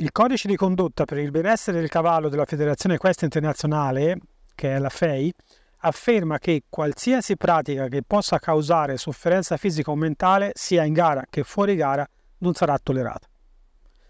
Il codice di condotta per il benessere del cavallo della Federazione Questa Internazionale, che è la FEI, afferma che qualsiasi pratica che possa causare sofferenza fisica o mentale, sia in gara che fuori gara, non sarà tollerata.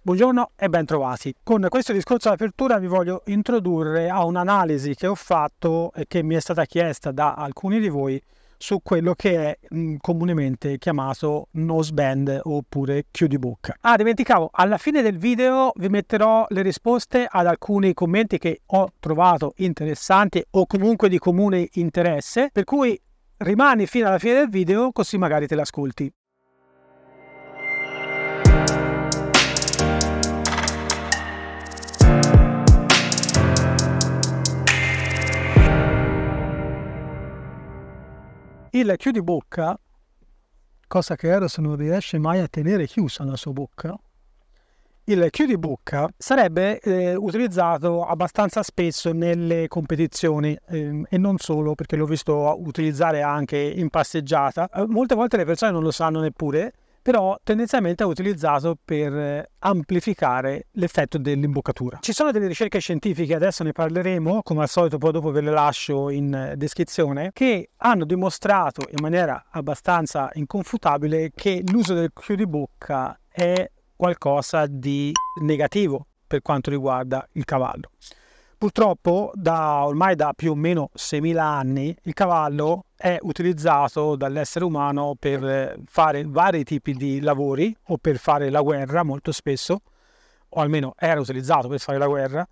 Buongiorno e ben trovati. Con questo discorso d'apertura vi voglio introdurre a un'analisi che ho fatto e che mi è stata chiesta da alcuni di voi su quello che è mh, comunemente chiamato nose band oppure chiudi bocca. Ah, dimenticavo, alla fine del video vi metterò le risposte ad alcuni commenti che ho trovato interessanti o comunque di comune interesse, per cui rimani fino alla fine del video così magari te l'ascolti. il bocca, cosa che Eros non riesce mai a tenere chiusa la sua bocca, il bocca sarebbe eh, utilizzato abbastanza spesso nelle competizioni ehm, e non solo perché l'ho visto utilizzare anche in passeggiata. Eh, molte volte le persone non lo sanno neppure però tendenzialmente è utilizzato per eh, amplificare l'effetto dell'imboccatura. Ci sono delle ricerche scientifiche, adesso ne parleremo, come al solito poi dopo ve le lascio in eh, descrizione, che hanno dimostrato in maniera abbastanza inconfutabile che l'uso del bocca è qualcosa di negativo per quanto riguarda il cavallo. Purtroppo da ormai da più o meno 6.000 anni il cavallo è utilizzato dall'essere umano per eh, fare vari tipi di lavori o per fare la guerra molto spesso, o almeno era utilizzato per fare la guerra,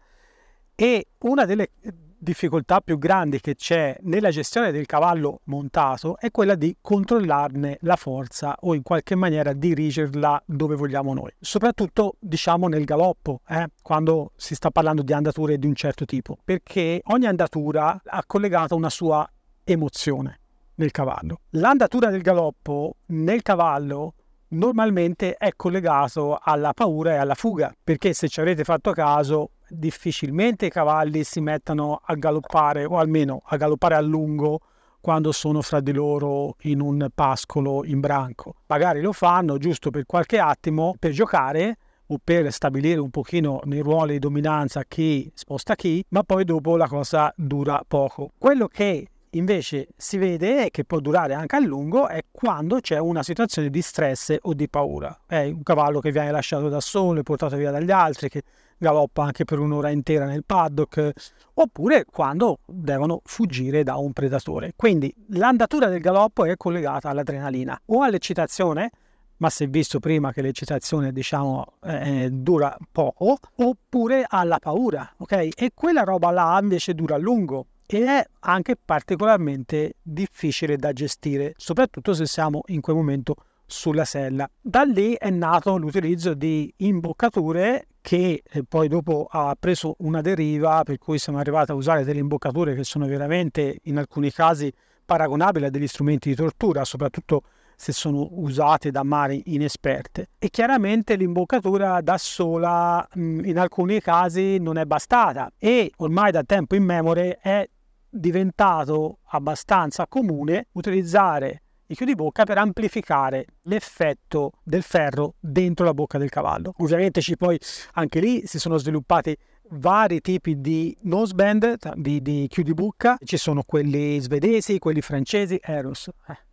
e una delle difficoltà più grande che c'è nella gestione del cavallo montato è quella di controllarne la forza o in qualche maniera dirigerla dove vogliamo noi, soprattutto diciamo nel galoppo, eh, quando si sta parlando di andature di un certo tipo, perché ogni andatura ha collegato una sua emozione nel cavallo. L'andatura del galoppo nel cavallo normalmente è collegato alla paura e alla fuga, perché se ci avrete fatto caso difficilmente i cavalli si mettono a galoppare o almeno a galoppare a lungo quando sono fra di loro in un pascolo in branco. Magari lo fanno giusto per qualche attimo per giocare o per stabilire un pochino nei ruoli di dominanza chi sposta chi, ma poi dopo la cosa dura poco. Quello che invece si vede che può durare anche a lungo è quando c'è una situazione di stress o di paura. È un cavallo che viene lasciato da solo e portato via dagli altri, che galoppa anche per un'ora intera nel paddock, oppure quando devono fuggire da un predatore. Quindi l'andatura del galoppo è collegata all'adrenalina o all'eccitazione, ma si è visto prima che l'eccitazione diciamo eh, eh dura poco, oppure alla paura, ok? E quella roba là invece dura a lungo ed è anche particolarmente difficile da gestire, soprattutto se siamo in quel momento sulla sella. Da lì è nato l'utilizzo di imboccature che eh, poi dopo ha preso una deriva per cui siamo arrivati a usare delle imboccature che sono veramente in alcuni casi paragonabili a degli strumenti di tortura, soprattutto se sono usate da mari inesperte. E chiaramente l'imboccatura da sola mm, in alcuni casi non è bastata e ormai da tempo in memore è diventato abbastanza comune utilizzare i chiudibocca per amplificare l'effetto del ferro dentro la bocca del cavallo. Ovviamente ci poi anche lì si sono sviluppati vari tipi di noseband, di, di chiudibocca, ci sono quelli svedesi, quelli francesi, Eros. Eh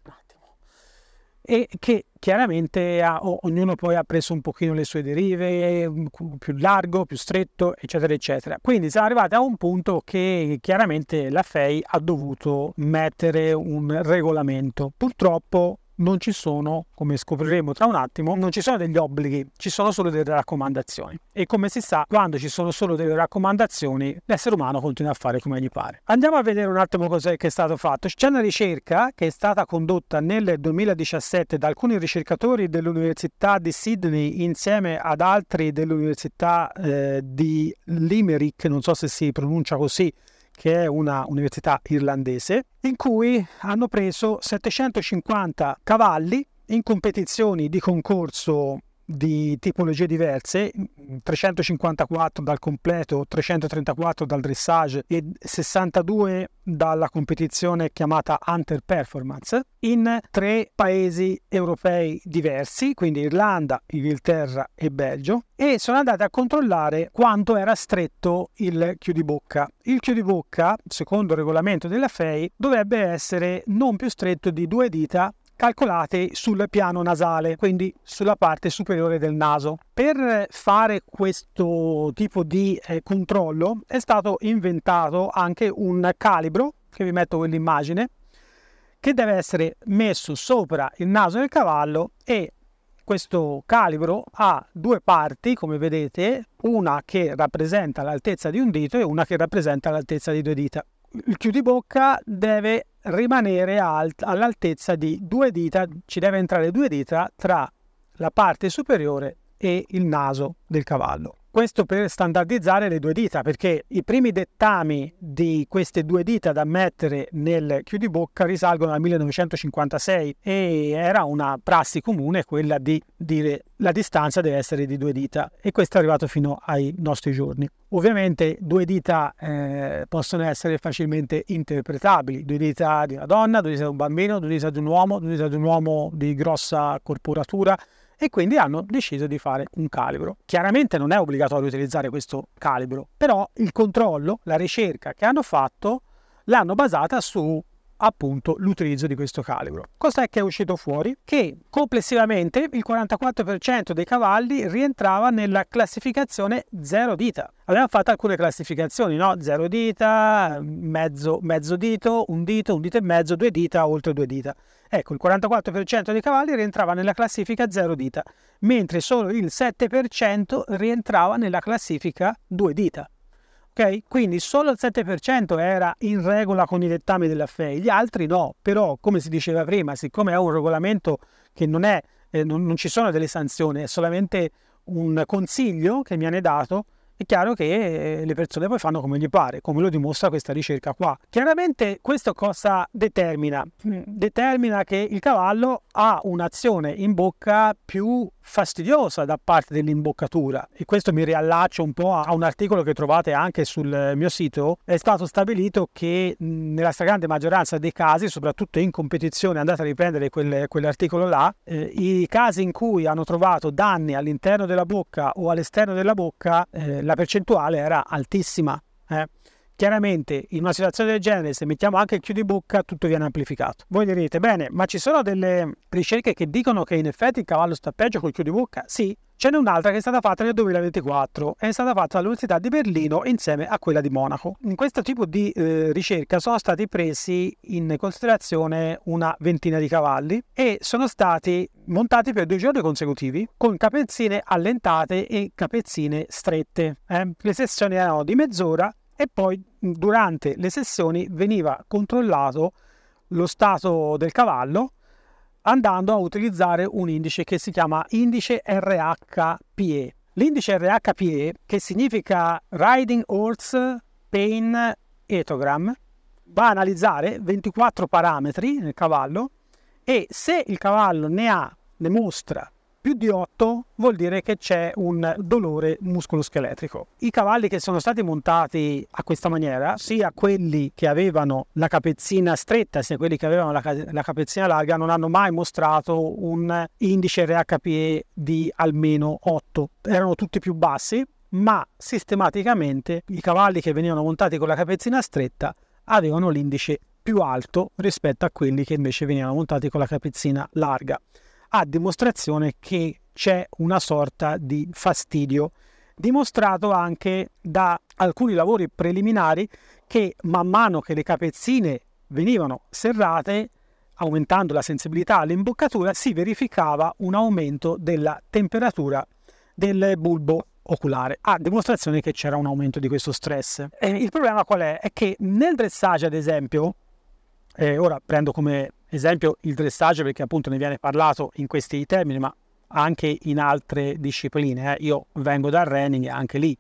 e che chiaramente ha, ognuno poi ha preso un pochino le sue derive, più largo, più stretto, eccetera, eccetera. Quindi siamo arrivati a un punto che chiaramente la FEI ha dovuto mettere un regolamento. Purtroppo non ci sono, come scopriremo tra un attimo, non ci sono degli obblighi, ci sono solo delle raccomandazioni. E come si sa, quando ci sono solo delle raccomandazioni, l'essere umano continua a fare come gli pare. Andiamo a vedere un attimo cos'è che è stato fatto. C'è una ricerca che è stata condotta nel 2017 da alcuni ricercatori dell'Università di Sydney insieme ad altri dell'Università eh, di Limerick, non so se si pronuncia così, che è una università irlandese, in cui hanno preso 750 cavalli in competizioni di concorso di tipologie diverse, 354 mm, dal completo, 334 dal dressage e 62 dalla competizione chiamata Hunter Performance in tre paesi europei diversi, quindi Irlanda, Inghilterra e Belgio, e sono andate a controllare quanto era stretto il bocca. Il bocca, secondo il regolamento della FEI, dovrebbe essere non più stretto di due dita calcolate sul piano nasale, quindi sulla parte superiore del naso. Per fare questo tipo di eh, controllo è stato inventato anche un calibro, che vi metto quell'immagine, che deve essere messo sopra il naso del cavallo e questo calibro ha due parti, come vedete, una che rappresenta l'altezza di un dito e una che rappresenta l'altezza di due dita. Il chiudibocca deve rimanere alt- all'altezza di due dita, ci deve entrare due dita tra la parte superiore e il naso del cavallo. Questo per standardizzare le due dita, perché i primi dettami di queste due dita da mettere nel chiudibocca risalgono al 1956 e era una prassi comune quella di dire la distanza deve essere di due dita e questo è arrivato fino ai nostri giorni. Ovviamente due dita eh, possono essere facilmente interpretabili, due dita di una donna, due dita di un bambino, due dita di un uomo, due dita di un uomo di grossa corporatura, e quindi hanno deciso di fare un calibro. Chiaramente non è obbligatorio utilizzare questo calibro, però il controllo, la ricerca che hanno fatto l'hanno basata su appunto l'utilizzo di questo calibro. Cosa è che è uscito fuori? Che complessivamente il 44% dei cavalli rientrava nella classificazione 0 dita. Abbiamo fatto alcune classificazioni, no? 0 dita, mezzo, mezzo dito, un dito, un dito e mezzo, due dita, oltre due dita. Ecco, il 44% dei cavalli rientrava nella classifica 0 dita, mentre solo il 7% rientrava nella classifica due dita. Okay? Quindi solo il 7% era in regola con i dettami della FEI, gli altri no, però come si diceva prima, siccome è un regolamento che non è, eh, non, non, ci sono delle sanzioni, è solamente un consiglio che mi hanno dato, è chiaro che eh, le persone poi fanno come gli pare, come lo dimostra questa ricerca qua. Chiaramente questo cosa determina? Determina che il cavallo ha un'azione in bocca più fastidiosa da parte dell'imboccatura e questo mi riallaccio un po' a un articolo che trovate anche sul eh, mio sito, è stato stabilito che nella stragrande maggioranza dei casi, soprattutto in competizione, andate a riprendere quel, quell'articolo là, eh, i casi in cui hanno trovato danni all'interno della bocca o all'esterno della bocca, eh, la percentuale era altissima. Eh. Chiaramente in una situazione del genere se mettiamo anche il chiudibocca tutto viene amplificato. Voi direte bene ma ci sono delle ricerche che dicono che in effetti il cavallo sta peggio col chiudibocca? Sì, Ce n'è un'altra che è stata fatta nel 2024, è stata fatta dall'Università di Berlino insieme a quella di Monaco. In questo tipo di eh, ricerca sono stati presi in considerazione una ventina di cavalli e sono stati montati per due giorni consecutivi con capezzine allentate e capezzine strette. Eh? Le sessioni erano di mezz'ora e poi durante le sessioni veniva controllato lo stato del cavallo andando a utilizzare un indice che si chiama indice RHPE. L'indice RHPE, che significa Riding Horse Pain Ethogram, va a analizzare 24 parametri nel cavallo e se il cavallo ne ha, ne mostra più di 8 vuol dire che c'è un dolore muscoloscheletrico. I cavalli che sono stati montati a questa maniera, sia quelli che avevano la capezzina stretta sia quelli che avevano la, la capezzina larga, non hanno mai mostrato un indice RHPE di almeno 8. Erano tutti più bassi, ma sistematicamente i cavalli che venivano montati con la capezzina stretta avevano l'indice più alto rispetto a quelli che invece venivano montati con la capezzina larga a dimostrazione che c'è una sorta di fastidio, dimostrato anche da alcuni lavori preliminari che man mano che le capezzine venivano serrate, aumentando la sensibilità all'imboccatura, si verificava un aumento della temperatura del bulbo oculare, a dimostrazione che c'era un aumento di questo stress. E eh, il problema qual è? È che nel dressage, ad esempio, eh, ora prendo come esempio il dressage perché appunto ne viene parlato in questi termini ma anche in altre discipline. Eh. Io vengo dal running e anche lì.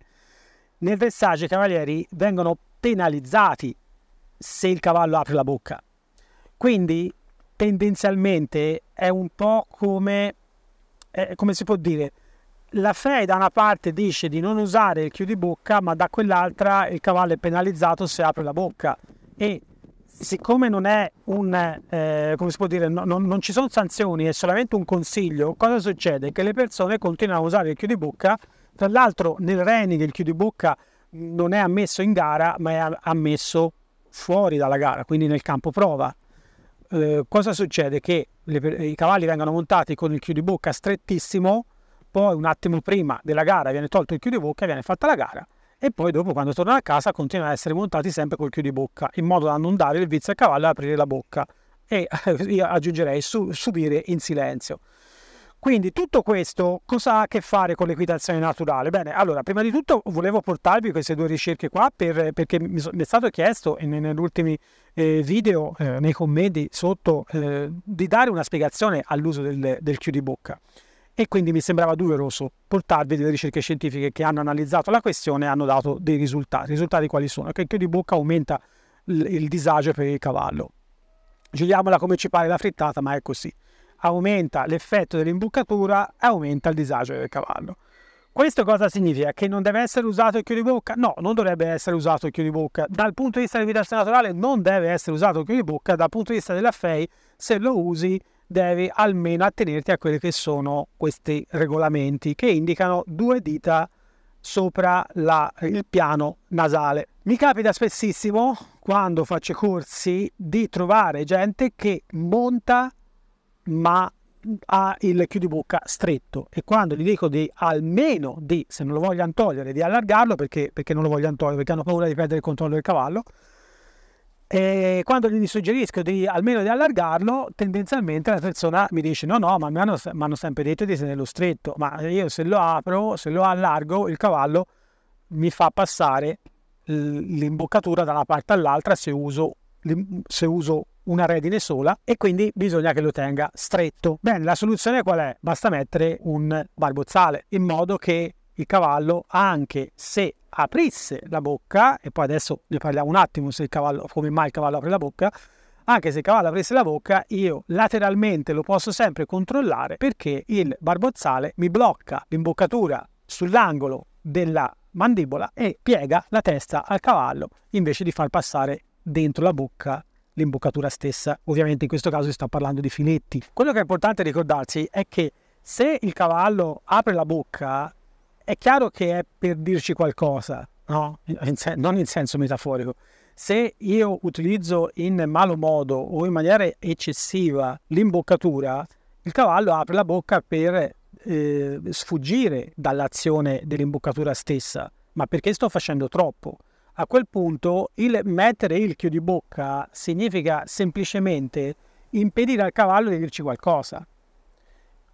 Nel dressage i cavalieri vengono penalizzati se il cavallo apre la bocca. Quindi tendenzialmente è un po' come, eh, come si può dire, la FEI da una parte dice di non usare il chiudibocca, ma da quell'altra il cavallo è penalizzato se apre la bocca. E siccome non è un, eh, come si può dire, no, non, non, ci sono sanzioni, è solamente un consiglio, cosa succede? Che le persone continuano a usare il chiudibocca, tra l'altro nel Reni il chiudibocca non è ammesso in gara, ma è ammesso fuori dalla gara, quindi nel campo prova. Eh, cosa succede? Che le, i cavalli vengono montati con il chiudibocca strettissimo, poi un attimo prima della gara viene tolto il chiudibocca e viene fatta la gara e poi dopo quando torna a casa continuano ad essere montati sempre col chiudi bocca in modo da non dare il vizio al cavallo e aprire la bocca e eh, io aggiungerei su, subire in silenzio. Quindi tutto questo cosa ha a che fare con l'equitazione naturale? Bene, allora, prima di tutto volevo portarvi queste due ricerche qua per, perché mi, so, mi, è stato chiesto negli ultimi eh, video, eh, nei commenti sotto, eh, di dare una spiegazione all'uso del, del chiudibocca. bocca e quindi mi sembrava doveroso portarvi delle ricerche scientifiche che hanno analizzato la questione e hanno dato dei risultati. Risultati quali sono? Che il di bocca aumenta il disagio per il cavallo. Giriamola come ci pare la frittata, ma è così. Aumenta l'effetto dell'imboccatura e aumenta il disagio del cavallo. Questo cosa significa? Che non deve essere usato il di bocca? No, non dovrebbe essere usato il di bocca. Dal punto di vista dell'evidenza naturale non deve essere usato il di bocca, dal punto di vista della FEI se lo usi devi almeno attenerti a quelli che sono questi regolamenti che indicano due dita sopra la, il piano nasale. Mi capita spessissimo quando faccio corsi di trovare gente che monta ma ha il bocca stretto e quando gli dico di almeno di, se non lo vogliono togliere, di allargarlo perché, perché non lo vogliono togliere, perché hanno paura di perdere il controllo del cavallo, e quando gli suggerisco di, almeno di allargarlo, tendenzialmente la persona mi dice no, no, ma mi hanno, mi hanno sempre detto di tenerlo stretto, ma io se lo apro, se lo allargo, il cavallo mi fa passare l'imboccatura da una parte all'altra se uso, se uso una redine sola e quindi bisogna che lo tenga stretto. Bene, la soluzione qual è? Basta mettere un barbozzale in modo che il cavallo, anche se aprisse la bocca, e poi adesso ne parliamo un attimo se il cavallo, come mai il cavallo apre la bocca, anche se il cavallo aprisse la bocca, io lateralmente lo posso sempre controllare perché il barbozzale mi blocca l'imboccatura sull'angolo della mandibola e piega la testa al cavallo invece di far passare dentro la bocca l'imboccatura stessa. Ovviamente in questo caso si sta parlando di filetti. Quello che è importante ricordarsi è che se il cavallo apre la bocca, è chiaro che è per dirci qualcosa, no? in sen- non in senso metaforico. Se io utilizzo in malo modo o in maniera eccessiva l'imboccatura, il cavallo apre la bocca per eh, sfuggire dall'azione dell'imboccatura stessa, ma perché sto facendo troppo. A quel punto il mettere il chiudibocca significa semplicemente impedire al cavallo di dirci qualcosa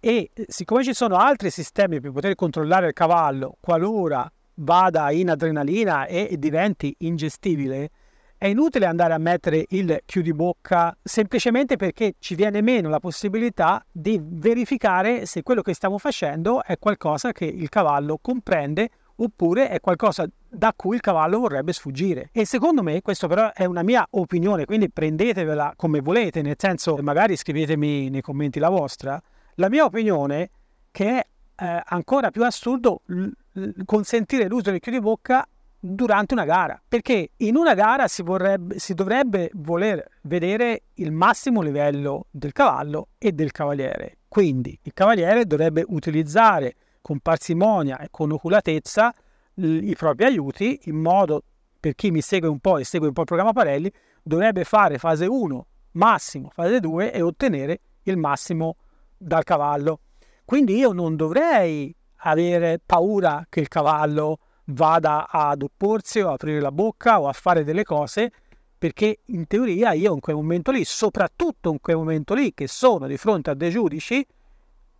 e eh, siccome ci sono altri sistemi per poter controllare il cavallo qualora vada in adrenalina e diventi ingestibile, è inutile andare a mettere il bocca semplicemente perché ci viene meno la possibilità di verificare se quello che stiamo facendo è qualcosa che il cavallo comprende oppure è qualcosa da cui il cavallo vorrebbe sfuggire. E secondo me, questa però è una mia opinione, quindi prendetevela come volete, nel senso magari scrivetemi nei commenti la vostra, la mia opinione è che è eh, ancora più assurdo consentire l'uso del chiudi bocca durante una gara, perché in una gara si, vorrebbe, si dovrebbe voler vedere il massimo livello del cavallo e del cavaliere. Quindi il cavaliere dovrebbe utilizzare con parsimonia e con oculatezza i propri aiuti in modo per chi mi segue un po' e segue un po' il programma Parelli dovrebbe fare fase 1 massimo fase 2 e ottenere il massimo dal cavallo. Quindi io non dovrei avere paura che il cavallo vada ad opporsi o aprire la bocca o a fare delle cose perché in teoria io in quel momento lì, soprattutto in quel momento lì che sono di fronte a dei giudici,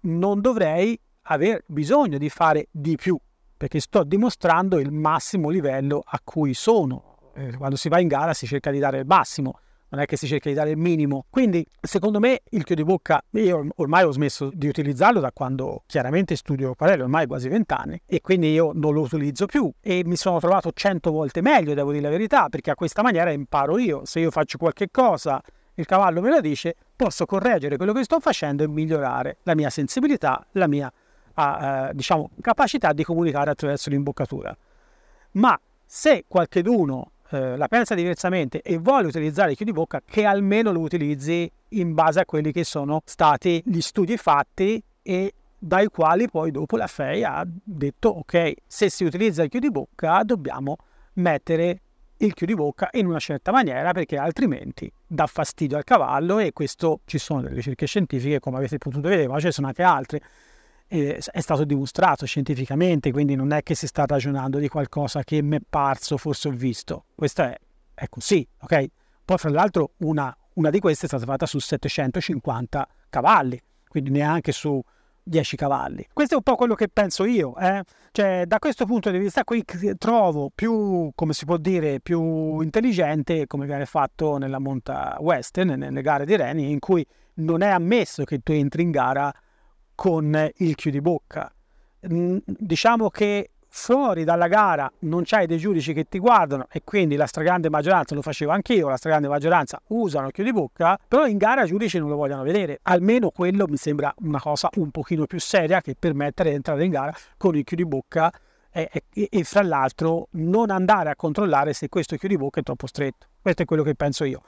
non dovrei aver bisogno di fare di più, perché sto dimostrando il massimo livello a cui sono. Eh, quando si va in gara si cerca di dare il massimo non è che si cerca di dare il minimo. Quindi, secondo me, il chiodi bocca, io ormai ho smesso di utilizzarlo da quando chiaramente studio Parelli, ormai quasi vent'anni, e quindi io non lo utilizzo più e mi sono trovato cento volte meglio, devo dire la verità, perché a questa maniera imparo io. Se io faccio qualche cosa, il cavallo me la dice, posso correggere quello che sto facendo e migliorare la mia sensibilità, la mia ah, eh, diciamo, capacità di comunicare attraverso l'imboccatura. Ma se qualcheduno eh, la pensa diversamente e vuole utilizzare il bocca, che almeno lo utilizzi in base a quelli che sono stati gli studi fatti e dai quali poi dopo la FEI ha detto ok, se si utilizza il bocca dobbiamo mettere il bocca in una certa maniera perché altrimenti dà fastidio al cavallo e questo ci sono delle ricerche scientifiche come avete potuto vedere, ma ce ne sono anche altre eh, è stato dimostrato scientificamente, quindi non è che si sta ragionando di qualcosa che mi è parso, forse ho visto. Questo è, è così, ok? Poi fra l'altro una, una di queste è stata fatta su 750 cavalli, quindi neanche su 10 cavalli. Questo è un po' quello che penso io, eh? cioè da questo punto di vista qui trovo più, come si può dire, più intelligente come viene fatto nella monta western, nelle gare di reni, in cui non è ammesso che tu entri in gara con il chiudibocca. Diciamo che fuori dalla gara non c'hai dei giudici che ti guardano e quindi la stragrande maggioranza, lo facevo anch'io, la stragrande maggioranza usano il chiudibocca, però in gara i giudici non lo vogliono vedere. Almeno quello mi sembra una cosa un pochino più seria che permettere di entrare in gara con il chiudibocca e, e, e fra l'altro non andare a controllare se questo chiudibocca è troppo stretto. Questo è quello che penso io.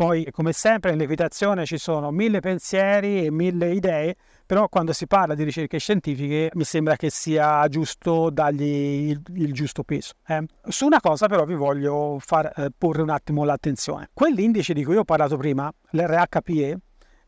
Poi, come sempre, in nell'equitazione ci sono mille pensieri e mille idee, però quando si parla di ricerche scientifiche mi sembra che sia giusto dargli il, il giusto peso. Eh. Su una cosa però vi voglio far, eh, porre un attimo l'attenzione. Quell'indice di cui ho parlato prima, l'RHPE,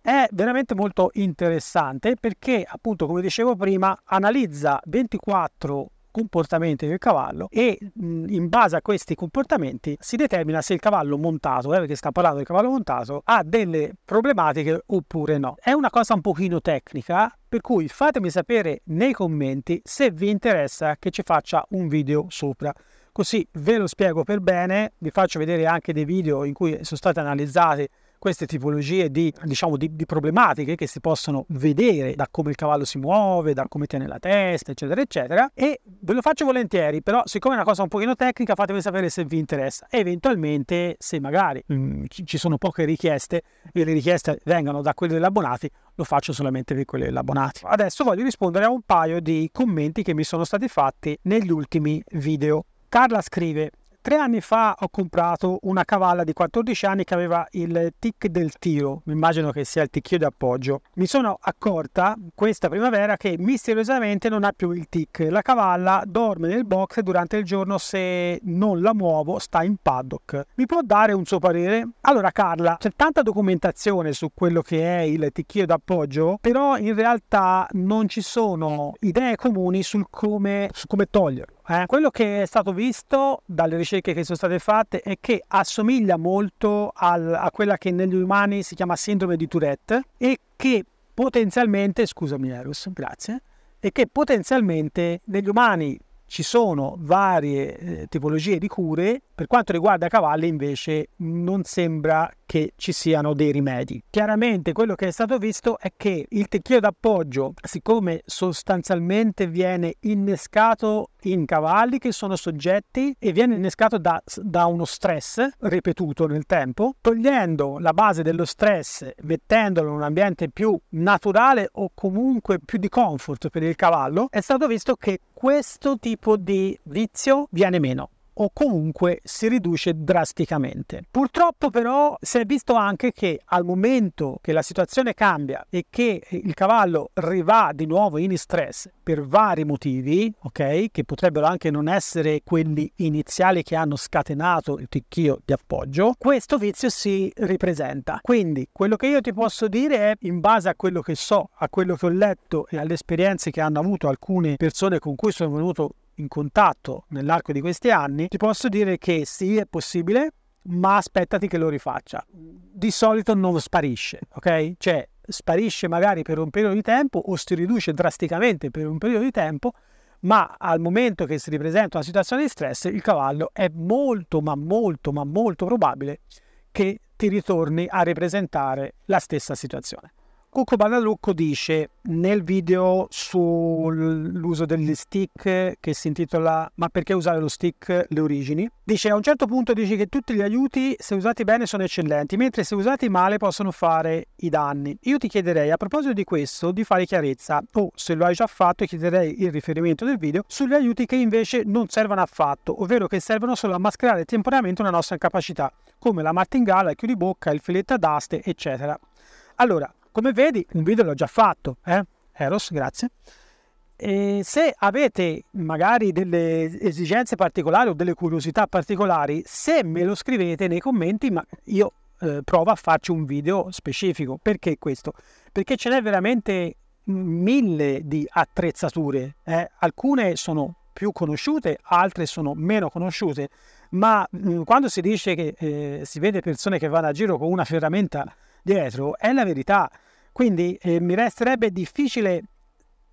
è veramente molto interessante perché, appunto, come dicevo prima, analizza 24 comportamenti del cavallo e mh, in base a questi comportamenti si determina se il cavallo montato, eh, perché sta parlando del cavallo montato, ha delle problematiche oppure no. È una cosa un pochino tecnica, per cui fatemi sapere nei commenti se vi interessa che ci faccia un video sopra. Così ve lo spiego per bene, vi faccio vedere anche dei video in cui sono stati analizzati queste tipologie di, diciamo, di, di, problematiche che si possono vedere da come il cavallo si muove, da come tiene la testa, eccetera, eccetera. E ve lo faccio volentieri, però siccome è una cosa un pochino tecnica, fatemi sapere se vi interessa. eventualmente, se magari mh, mm, ci sono poche richieste e le richieste vengano da quelle degli abbonati, lo faccio solamente per quelli degli abbonati. Adesso voglio rispondere a un paio di commenti che mi sono stati fatti negli ultimi video. Carla scrive Tre anni fa ho comprato una cavalla di 14 anni che aveva il tic del tiro, mi immagino che sia il ticchio d'appoggio. Mi sono accorta questa primavera che misteriosamente non ha più il tic. La cavalla dorme nel box durante il giorno se non la muovo sta in paddock. Mi può dare un suo parere? Allora Carla, c'è tanta documentazione su quello che è il ticchio d'appoggio, però in realtà non ci sono idee comuni sul come, su come toglierlo. Eh, quello che è stato visto dalle ricerche che sono state fatte è che assomiglia molto al, a quella che negli umani si chiama sindrome di Tourette e che potenzialmente, scusami Eros, grazie, e che potenzialmente negli umani ci sono varie eh, tipologie di cure, per quanto riguarda cavalli invece non sembra che ci siano dei rimedi. Chiaramente quello che è stato visto è che il tettiglio d'appoggio, siccome sostanzialmente viene innescato in cavalli che sono soggetti e viene innescato da, da uno stress ripetuto nel tempo, togliendo la base dello stress, mettendolo in un ambiente più naturale o comunque più di comfort per il cavallo, è stato visto che questo tipo di vizio viene meno o comunque si riduce drasticamente. Purtroppo però si è visto anche che al momento che la situazione cambia e che il cavallo rivà di nuovo in stress per vari motivi, ok, che potrebbero anche non essere quelli iniziali che hanno scatenato il ticchio di appoggio, questo vizio si ripresenta. Quindi quello che io ti posso dire è in base a quello che so, a quello che ho letto e alle esperienze che hanno avuto alcune persone con cui sono venuto in contatto nell'arco di questi anni, ti posso dire che sì, è possibile, ma aspettati che lo rifaccia. Di solito non sparisce, ok? Cioè sparisce magari per un periodo di tempo o si riduce drasticamente per un periodo di tempo, ma al momento che si ripresenta una situazione di stress, il cavallo è molto, ma molto, ma molto probabile che ti ritorni a ripresentare la stessa situazione. Cucco Banalucco dice nel video sull'uso degli stick che si intitola Ma perché usare lo stick le origini? Dice a un certo punto dice che tutti gli aiuti se usati bene sono eccellenti, mentre se usati male possono fare i danni. Io ti chiederei a proposito di questo di fare chiarezza o se lo hai già fatto chiederei il riferimento del video sugli aiuti che invece non servono affatto, ovvero che servono solo a mascherare temporaneamente una nostra incapacità, come la martingala, il chiudibocca, il filetto ad aste, eccetera. Allora, come vedi, un video l'ho già fatto, eh? Eros, grazie. E se avete magari delle esigenze particolari o delle curiosità particolari, se me lo scrivete nei commenti, ma io eh, provo a farci un video specifico. Perché questo? Perché ce n'è veramente mille di attrezzature. Eh? Alcune sono più conosciute, altre sono meno conosciute, ma mh, mm, quando si dice che eh, si vede persone che vanno a giro con una ferramenta dietro è la verità. Quindi eh, mi resterebbe difficile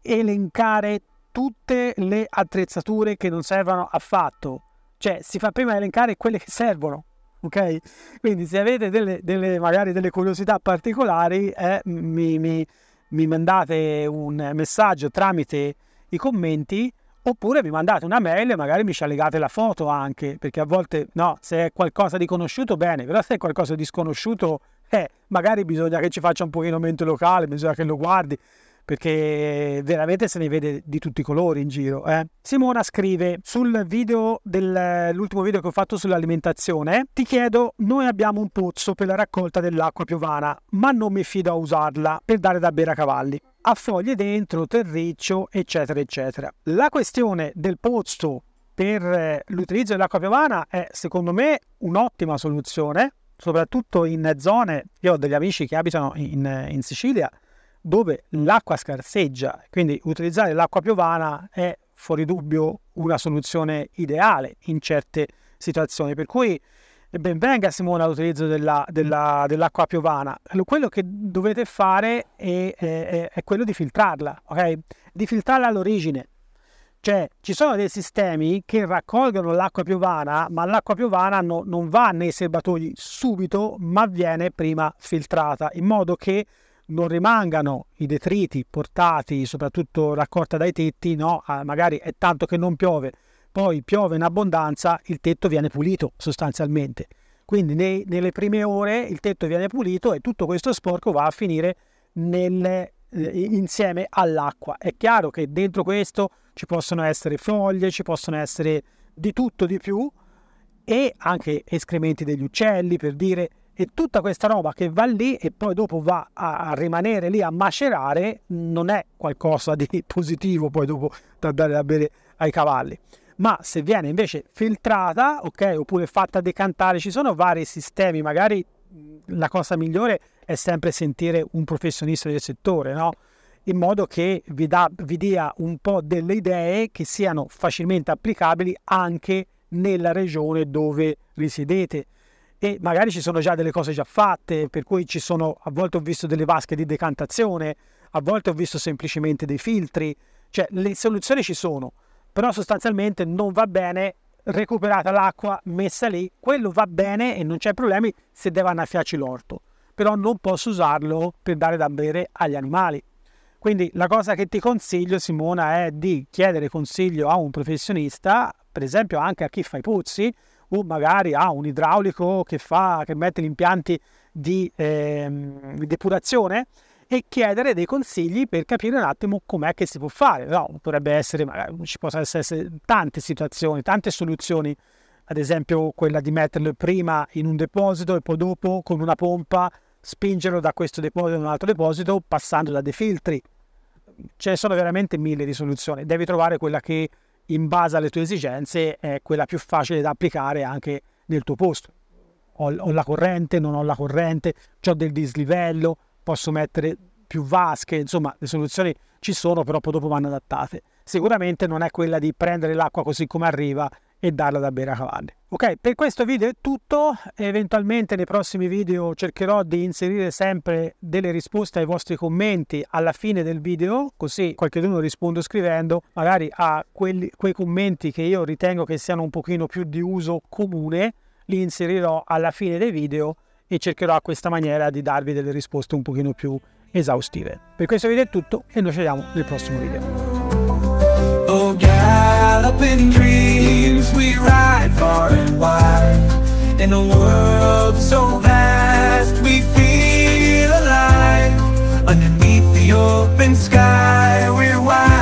elencare tutte le attrezzature che non servono affatto. Cioè, si fa prima elencare quelle che servono. Ok? Quindi se avete delle, delle magari delle curiosità particolari, eh, mi, mi, mi mandate un messaggio tramite i commenti oppure mi mandate una mail e magari mi ci allegate la foto anche, perché a volte no, se è qualcosa di conosciuto bene, però se è qualcosa di sconosciuto eh, magari bisogna che ci faccia un pochino mente locale, bisogna che lo guardi, perché veramente se ne vede di tutti i colori in giro. Eh. Simona scrive sul video dell'ultimo video che ho fatto sull'alimentazione, ti chiedo, noi abbiamo un pozzo per la raccolta dell'acqua piovana, ma non mi fido a usarla per dare da bere a cavalli a foglie dentro, terriccio, eccetera, eccetera. La questione del pozzo per eh, l'utilizzo dell'acqua piovana è, secondo me, un'ottima soluzione soprattutto in zone, io ho degli amici che abitano in, in Sicilia, dove mm. l'acqua scarseggia, quindi utilizzare l'acqua piovana è fuori dubbio una soluzione ideale in certe situazioni. Per cui benvenga Simona l'utilizzo della, mm. della, dell'acqua piovana. Quello che dovete fare è, è, è quello di filtrarla, ok? Di filtrarla all'origine. Cioè, ci sono dei sistemi che raccolgono l'acqua piovana, ma l'acqua piovana no, non va nei serbatoi subito, ma viene prima filtrata, in modo che non rimangano i detriti portati, soprattutto raccolta dai tetti, no? Ah, magari è tanto che non piove, poi piove in abbondanza, il tetto viene pulito sostanzialmente. Quindi nei, nelle prime ore il tetto viene pulito e tutto questo sporco va a finire nelle, eh, insieme all'acqua. È chiaro che dentro questo ci possono essere foglie, ci possono essere di tutto di più e anche escrementi degli uccelli per dire e tutta questa roba che va lì e poi dopo va a, rimanere lì a macerare non è qualcosa di positivo poi dopo da dare da bere ai cavalli ma se viene invece filtrata ok oppure fatta decantare ci sono vari sistemi magari la cosa migliore è sempre sentire un professionista del settore no? in modo che vi, da, vi dia un po' delle idee che siano facilmente applicabili anche nella regione dove risiedete e magari ci sono già delle cose già fatte, per cui ci sono, a volte ho visto delle vasche di decantazione, a volte ho visto semplicemente dei filtri, cioè le soluzioni ci sono, però sostanzialmente non va bene recuperata l'acqua messa lì, quello va bene e non c'è problemi se deve annaffiarci l'orto, però non posso usarlo per dare da bere agli animali. Quindi la cosa che ti consiglio, Simona, è di chiedere consiglio a un professionista, per esempio anche a chi fa i puzzi, o magari a un idraulico che, fa, che mette gli impianti di eh, depurazione e chiedere dei consigli per capire un attimo com'è che si può fare. No, potrebbe essere, magari, ci possono essere tante situazioni, tante soluzioni, ad esempio quella di metterlo prima in un deposito e poi dopo con una pompa spingerlo da questo deposito in un altro deposito passando da dei filtri. Ce cioè, ne sono veramente mille di soluzioni, devi trovare quella che in base alle tue esigenze è quella più facile da applicare anche nel tuo posto. Ho, ho la corrente, non ho la corrente, ho del dislivello, posso mettere più vasche, insomma le soluzioni ci sono però poi dopo vanno adattate. Sicuramente non è quella di prendere l'acqua così come arriva e darla da bere a cavalli. Ok, per questo video è tutto, eventualmente nei prossimi video cercherò di inserire sempre delle risposte ai vostri commenti alla fine del video, così qualcuno rispondo scrivendo magari a quelli, quei commenti che io ritengo che siano un pochino più di uso comune, li inserirò alla fine dei video e cercherò a questa maniera di darvi delle risposte un pochino più esaustive. Per questo video è tutto e noi ci vediamo nel prossimo video. Oh, galloping dreams, we ride far and wide In a world so vast, we feel alive Underneath the open sky, we're wild